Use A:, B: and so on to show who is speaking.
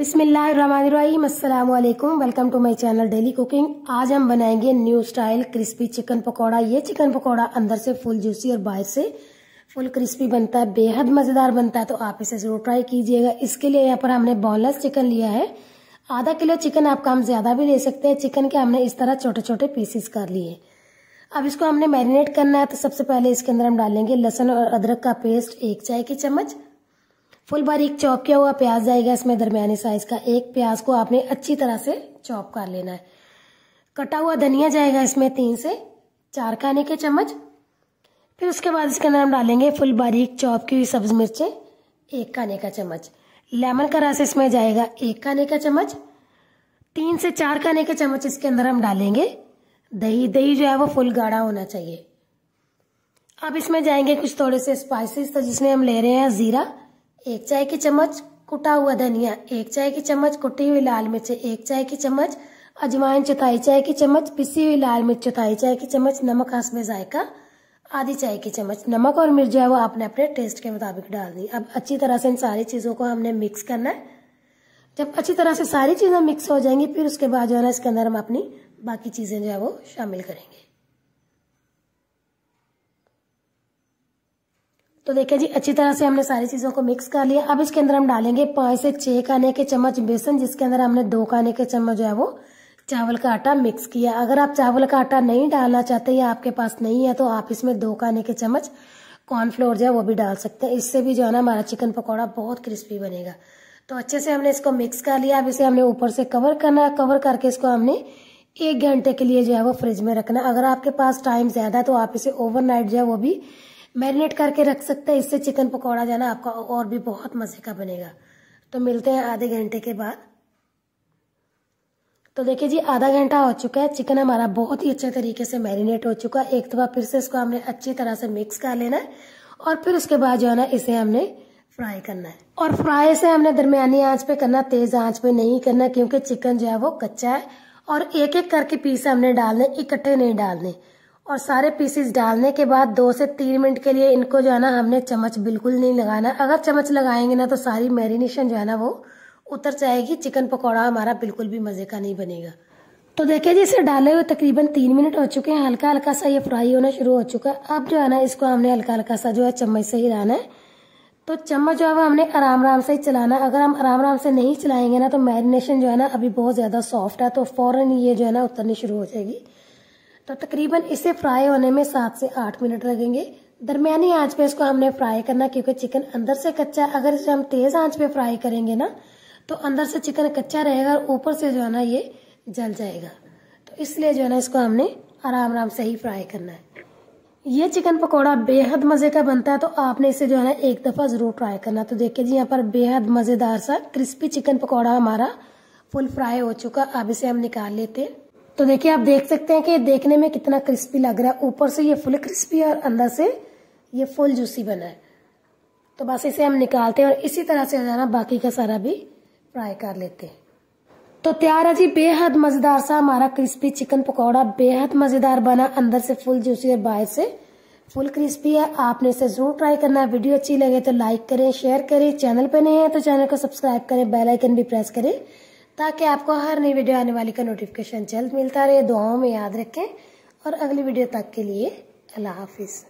A: वालेकुम welcome to my channel daily cooking आज हम बनाएंगे new style crispy chicken pakora ये चिकन पकौड़ा अंदर से फुल जूसी और बाहर से फुल क्रिस्पी बनता है बेहद मज़ेदार बनता है तो आप इसे ज़रूर ट्राई कीजिएगा इसके लिए यहाँ पर हमने बोनलेस चिकन लिया है आधा किलो चिकन आपका हम ज़्यादा भी ले सकते हैं चिकन के हमने इस तरह छोटे छोटे पीसेस कर लिए अब इसको हमने मैरिनेट करना है तो सबसे पहले इसके अंदर हम डालेंगे लहसुन और अदरक का पेस्ट एक चाय की चम्मच फुल बारीक चॉप किया हुआ प्याज जाएगा इसमें दरमियाने साइज का एक प्याज को आपने अच्छी तरह से चॉप कर लेना है कटा हुआ धनिया जाएगा इसमें तीन से चार खाने के चम्मच फिर उसके बाद इसके अंदर हम डालेंगे फुल बारीक चॉप की हुई सब्ज मिर्चें एक खाने का चम्मच लेमन का रस इसमें जाएगा एक खाने का चम्मच तीन से चार खाने के चम्मच इसके अंदर हम डालेंगे दही दही जो है वो फुल गाढ़ा होना चाहिए अब इसमें जाएंगे कुछ थोड़े से स्पाइसेस तो जिसमें हम ले रहे हैं ज़ीरा एक चाय की चम्मच कुटा हुआ धनिया एक चाय की चम्मच कुटी हुई लाल मिर्च एक चाय की चम्मच अजवाइन चौथाई चाय की चम्मच पिसी हुई लाल मिर्च चौथाई चाय की चम्मच नमक हंस में जायका आधी चाय की चम्मच नमक और मिर्च जो है वो आपने अपने टेस्ट के मुताबिक डाल दी अब अच्छी तरह से इन सारी चीज़ों को हमने मिक्स करना है जब अच्छी तरह से सारी चीज़ें मिक्स हो जाएंगी फिर उसके बाद जो है ना इसके अंदर हम अपनी बाकी चीज़ें जो है वो शामिल करेंगे तो देखिए जी अच्छी तरह से हमने सारी चीज़ों को मिक्स कर लिया अब इसके अंदर हम डालेंगे पाँच से छह खाने के चम्मच बेसन जिसके अंदर हमने दो खाने के चम्मच जो है वो चावल का आटा मिक्स किया अगर आप चावल का आटा नहीं डालना चाहते या आपके पास नहीं है तो आप इसमें दो खाने के चम्मच कॉर्नफ्लोर जो है वो भी डाल सकते हैं इससे भी जो है ना हमारा चिकन पकौड़ा बहुत क्रिस्पी बनेगा तो अच्छे से हमने इसको मिक्स कर लिया अब इसे हमने ऊपर से कवर करना है कवर करके इसको हमने एक घंटे के लिए जो है वो फ्रिज में रखना अगर आपके पास टाइम ज़्यादा है तो आप इसे ओवरनाइट जो है वो भी मैरिनेट करके रख सकते हैं इससे चिकन पकौड़ा जाना आपका और भी बहुत मज़े का बनेगा तो मिलते हैं आधे घंटे के बाद तो देखिए जी आधा घंटा हो चुका है चिकन हमारा बहुत ही अच्छे तरीके से मैरिनेट हो चुका है एक दफ़ा फिर से इसको हमने अच्छी तरह से मिक्स कर लेना है और फिर उसके बाद जो है ना इसे हमने फ्राई करना है और फ्राई से हमने दरमियानी आंच पे करना तेज़ आंच पे नहीं करना क्योंकि चिकन जो है वो कच्चा है और एक एक करके पीस हमने डालने इकट्ठे नहीं डालने और सारे पीसेस डालने के बाद दो से तीन मिनट के लिए इनको जो है ना हमने चम्मच बिल्कुल नहीं लगाना अगर चम्मच लगाएंगे ना तो सारी मैरिनेशन जो है ना वो उतर जाएगी चिकन पकौड़ा हमारा बिल्कुल भी मज़े का नहीं बनेगा तो देखिए जी इसे डाले हुए तकरीबन तीन मिनट हो चुके हैं हल्का हल्का सा ये फ्राई होना शुरू हो चुका है अब जो है ना इसको हमने हल्का हल्का सा जो है चम्मच से ही लाना है तो चम्मच जो है वो हमने आराम आराम से ही चलाना अगर हम आराम आराम से नहीं चलाएंगे ना तो मैरिनेशन जो है ना अभी बहुत ज़्यादा सॉफ्ट है तो फ़ौरन ये जो है ना उतरनी शुरू हो जाएगी तो तकरीबन इसे फ्राई होने में सात से आठ मिनट लगेंगे दरमियानी आंच पे इसको हमने फ्राई करना क्योंकि चिकन अंदर से कच्चा है अगर इसे हम तेज आंच पे फ्राई करेंगे ना तो अंदर से चिकन कच्चा रहेगा और ऊपर से जो है ना ये जल जाएगा तो इसलिए जो है ना इसको हमने आराम आराम से ही फ्राई करना है ये चिकन पकौड़ा बेहद मज़े का बनता है तो आपने इसे जो है ना एक दफ़ा ज़रूर ट्राई करना तो देखिये जी यहाँ पर बेहद मज़ेदार सा क्रिस्पी चिकन पकौड़ा हमारा फुल फ्राई हो चुका अब इसे हम निकाल लेते हैं तो देखिए आप देख सकते हैं कि देखने में कितना क्रिस्पी लग रहा है ऊपर से ये फुल क्रिस्पी और अंदर से ये फुल जूसी बना है तो बस इसे हम निकालते हैं और इसी तरह से जाना बाकी का सारा भी फ्राई कर लेते हैं तो तैयार है जी बेहद मज़ेदार सा हमारा क्रिस्पी चिकन पकौड़ा बेहद मज़ेदार बना अंदर से फुल जूसी और बाहर से फुल क्रिस्पी है आपने इसे ज़रूर ट्राई करना है वीडियो अच्छी लगे तो लाइक करें शेयर करें चैनल पर नहीं है तो चैनल को सब्सक्राइब करें बेल आइकन भी प्रेस करें ताकि आपको हर नई वीडियो आने वाली का नोटिफिकेशन जल्द मिलता रहे दुआओं में याद रखें और अगली वीडियो तक के लिए अल्लाह हाफिज़